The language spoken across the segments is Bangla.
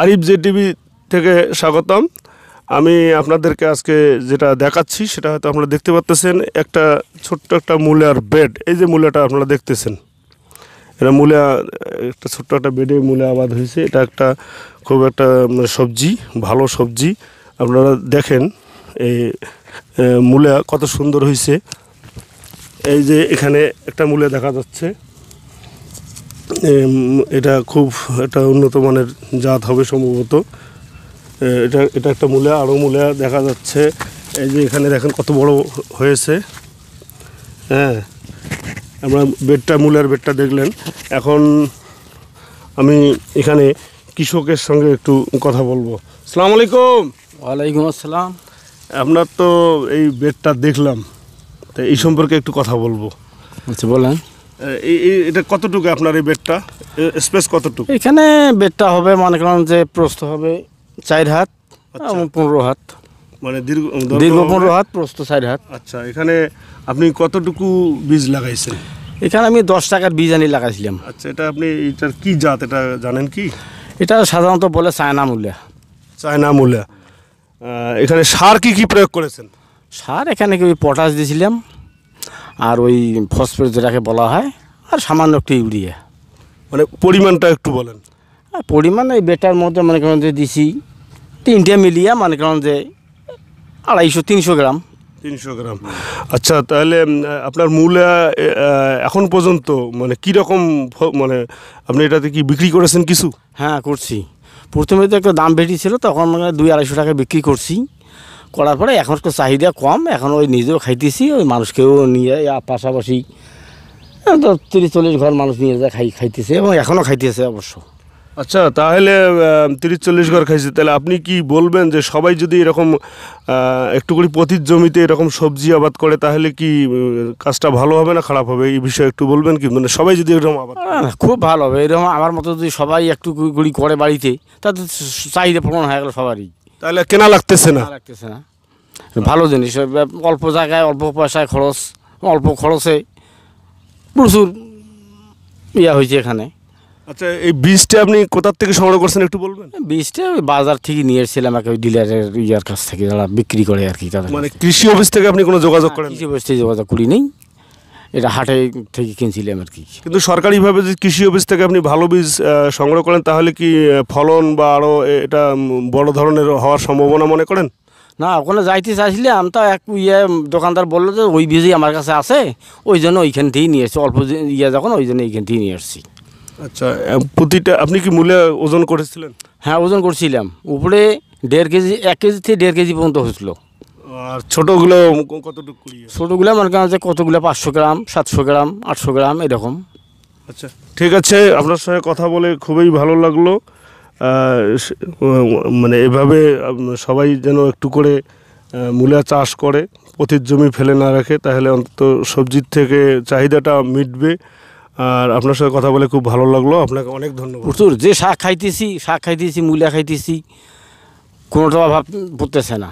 আরিফ জে টিভি থেকে স্বাগতম আমি আপনাদেরকে আজকে যেটা দেখাচ্ছি সেটা হয়তো আপনারা দেখতে পাচ্তেছেন একটা ছোট্ট একটা মূলার বেড এই যে মূলাটা আপনারা দেখতেছেন এটা মূলা একটা ছোট্ট একটা বেডে মূলা আবাদ হয়েছে এটা একটা খুব একটা সবজি ভালো সবজি আপনারা দেখেন এই মূলা কত সুন্দর হয়েছে এই যে এখানে একটা মূলা দেখা যাচ্ছে এটা খুব একটা উন্নত মানের জাত হবে সম্ভবত এটা এটা একটা মূলা আরও মূলা দেখা যাচ্ছে এই যে এখানে দেখেন কত বড় হয়েছে হ্যাঁ আমরা বেডটা মূলের বেডটা দেখলেন এখন আমি এখানে কৃষকের সঙ্গে একটু কথা বলবো সালাম আলাইকুম ওয়ালাইকুম আসসালাম আপনার তো এই বেডটা দেখলাম তো এই সম্পর্কে একটু কথা বলবো আচ্ছা বলেন এটা কতটুকু আপনার এই বেডটা স্পেস কতটুকু এখানে বেডটা হবে মনে করেন যে প্রস্থ হবে চার হাত আচ্ছা। পনেরো হাত মানে দীর্ঘ দীর্ঘ পনেরো হাত প্রস্থ চার হাত আচ্ছা এখানে আপনি কতটুকু বীজ লাগাইছেন এখানে আমি দশ টাকার বীজ আনি লাগাইছিলাম আচ্ছা এটা আপনি এটার কি জাত এটা জানেন কি এটা সাধারণত বলে চায়না মূল্যা চায়না মূল্যা এখানে সার কি কি প্রয়োগ করেছেন সার এখানে কি পটাশ দিয়েছিলাম আর ওই ফসফেট যেটাকে বলা হয় আর সামান্য একটু ইউরিয়া মানে পরিমাণটা একটু বলেন পরিমাণ এই বেটার মধ্যে মনে করেন যে দিছি তিনটে মিলিয়া মনে করেন যে আড়াইশো তিনশো গ্রাম তিনশো গ্রাম আচ্ছা তাহলে আপনার মূলা এখন পর্যন্ত মানে কি রকম মানে আপনি এটাতে কি বিক্রি করেছেন কিছু হ্যাঁ করছি প্রথমে তো একটা দাম বেশি ছিল তখন দুই আড়াইশো টাকা বিক্রি করছি করার পরে এখন তো চাহিদা কম এখন ওই নিজেও খাইতেছি ওই মানুষকেও নিয়ে যায় পাশাপাশি তো তিরিশ চল্লিশ ঘর মানুষ নিয়ে যায় খাই খাইতেছে এবং এখনও খাইতেছে অবশ্য আচ্ছা তাহলে তিরিশ চল্লিশ ঘর খাইছে তাহলে আপনি কি বলবেন যে সবাই যদি এরকম একটু করে পতির জমিতে এরকম সবজি আবাদ করে তাহলে কি কাজটা ভালো হবে না খারাপ হবে এই বিষয়ে একটু বলবেন কি মানে সবাই যদি এরকম আবাদ খুব ভালো হবে এরকম আমার মতো যদি সবাই একটু করে বাড়িতে তাতে চাহিদা পূরণ হয়ে গেল সবারই তাহলে কেনা লাগতেছে না লাগতেছে না ভালো জিনিস অল্প জায়গায় অল্প পয়সায় খরচ অল্প খরচে প্রচুর ইয়া হয়েছে এখানে আচ্ছা এই বীজটা আপনি কোথার থেকে সংগ্রহ করছেন একটু বলবেন বীজটা বাজার থেকে নিয়ে এসেছিলাম আমাকে ওই ডিলারের ইয়ার কাছ থেকে যারা বিক্রি করে আর কি মানে কৃষি অফিস থেকে আপনি কোনো যোগাযোগ করেন কৃষি অফিস থেকে যোগাযোগ করি নেই এটা হাটে থেকে কিনছিলাম আর কি কিন্তু সরকারিভাবে যদি কৃষি অফিস থেকে আপনি ভালো বীজ সংগ্রহ করেন তাহলে কি ফলন বা আরও এটা বড় ধরনের হওয়ার সম্ভাবনা মনে করেন না ওখানে যাইতে চাইছিলাম তা এক ইয়ে দোকানদার বললো যে ওই বীজই আমার কাছে আছে ওই জন্য ওইখান থেকেই নিয়ে এসছি অল্প ইয়ে যখন ওই জন্য এইখান থেকেই নিয়ে এসছি আচ্ছা প্রতিটা আপনি কি মূল্যে ওজন করেছিলেন হ্যাঁ ওজন করছিলাম উপরে দেড় কেজি এক কেজি থেকে দেড় কেজি পর্যন্ত হয়েছিল আর ছোটোগুলো কতটুকু কুড়ি ইয়ে? ছোটোগুলো মনে করেন কতগুলো পাঁচশো গ্রাম সাতশো গ্রাম আটশো গ্রাম এরকম আচ্ছা ঠিক আছে আপনার সঙ্গে কথা বলে খুবই ভালো লাগলো মানে এভাবে সবাই যেন একটু করে মূলা চাষ করে পতির জমি ফেলে না রাখে তাহলে অন্তত সবজির থেকে চাহিদাটা মিটবে আর আপনার সাথে কথা বলে খুব ভালো লাগলো আপনাকে অনেক ধন্যবাদ প্রচুর যে শাক খাইতেছি শাক খাইতেছি মূলা খাইতেছি কোনোটা অভাব পড়তেছে না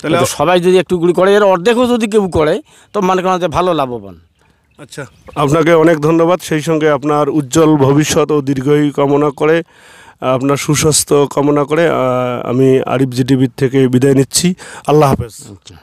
তাহলে সবাই যদি একটু গুড়ি করে এর অর্ধেকও যদি কেউ করে তো মনে করেন যে ভালো লাভবান আচ্ছা আপনাকে অনেক ধন্যবাদ সেই সঙ্গে আপনার উজ্জ্বল ভবিষ্যৎ ও দীর্ঘই কামনা করে আপনার সুস্বাস্থ্য কামনা করে আমি আরিফ জিটিভির থেকে বিদায় নিচ্ছি আল্লাহ হাফেজ আচ্ছা।